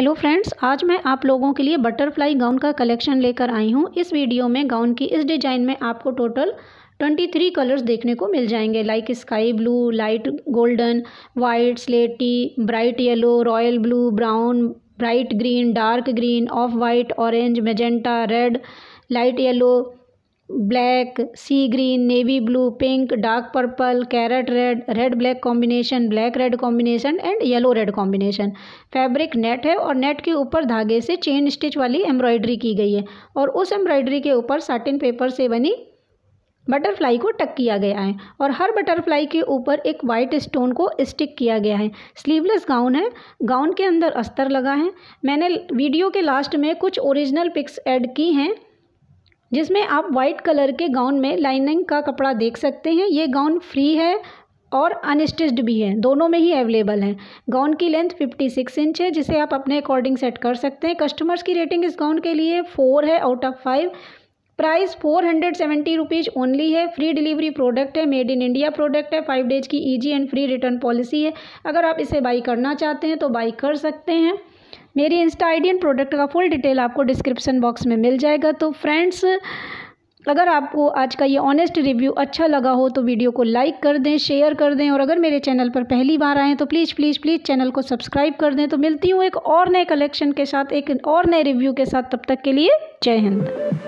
hello friends आज मैं आप लोगों के लिए बटरफ्लाई गाउन का कलेक्शन लेकर आई हूँ इस वीडियो में गाउन की इस डिजाइन में आपको टोटल 23 कलर्स देखने को मिल जाएंगे like sky blue light golden white स्लेटी bright yellow royal blue brown bright green dark green off white orange magenta red light yellow black sea green navy blue pink dark purple carrot red red black combination black red combination and yellow red combination fabric net है और net के ऊपर धागे से chain stitch वाली embroidery की गई है और उस एम्ब्रॉयडरी के ऊपर साटिन पेपर से बनी बटरफ्लाई को टक किया गया है और हर बटरफ्लाई के ऊपर एक वाइट स्टोन को स्टिक किया गया है स्लीवलेस गाउन है गाउन के अंदर अस्तर लगा है मैंने वीडियो के लास्ट में कुछ ओरिजिनल पिक्स ऐड की हैं जिसमें आप वाइट कलर के गाउन में लाइनिंग का कपड़ा देख सकते हैं ये गाउन फ्री है और अनस्टिच्ड भी है दोनों में ही अवेलेबल है गाउन की लेंथ 56 इंच है जिसे आप अपने अकॉर्डिंग सेट कर सकते हैं कस्टमर्स की रेटिंग इस गाउन के लिए फ़ोर है out of five price four hundred seventy rupees only है फ्री डिलीवरी प्रोडक्ट है मेड इन इंडिया प्रोडक्ट है फाइव डेज की easy and free return policy है अगर आप इसे बाई करना चाहते हैं तो बाई कर सकते हैं मेरी इंस्टा आई एंड प्रोडक्ट का फुल डिटेल आपको डिस्क्रिप्शन बॉक्स में मिल जाएगा तो फ्रेंड्स अगर आपको आज का ये ऑनेस्ट रिव्यू अच्छा लगा हो तो वीडियो को लाइक कर दें शेयर कर दें और अगर मेरे चैनल पर पहली बार आएँ तो प्लीज़ प्लीज़ प्लीज़ चैनल को सब्सक्राइब कर दें तो मिलती हूँ एक और नए कलेक्शन के साथ एक और नए रिव्यू के साथ तब तक के लिए जय हिंद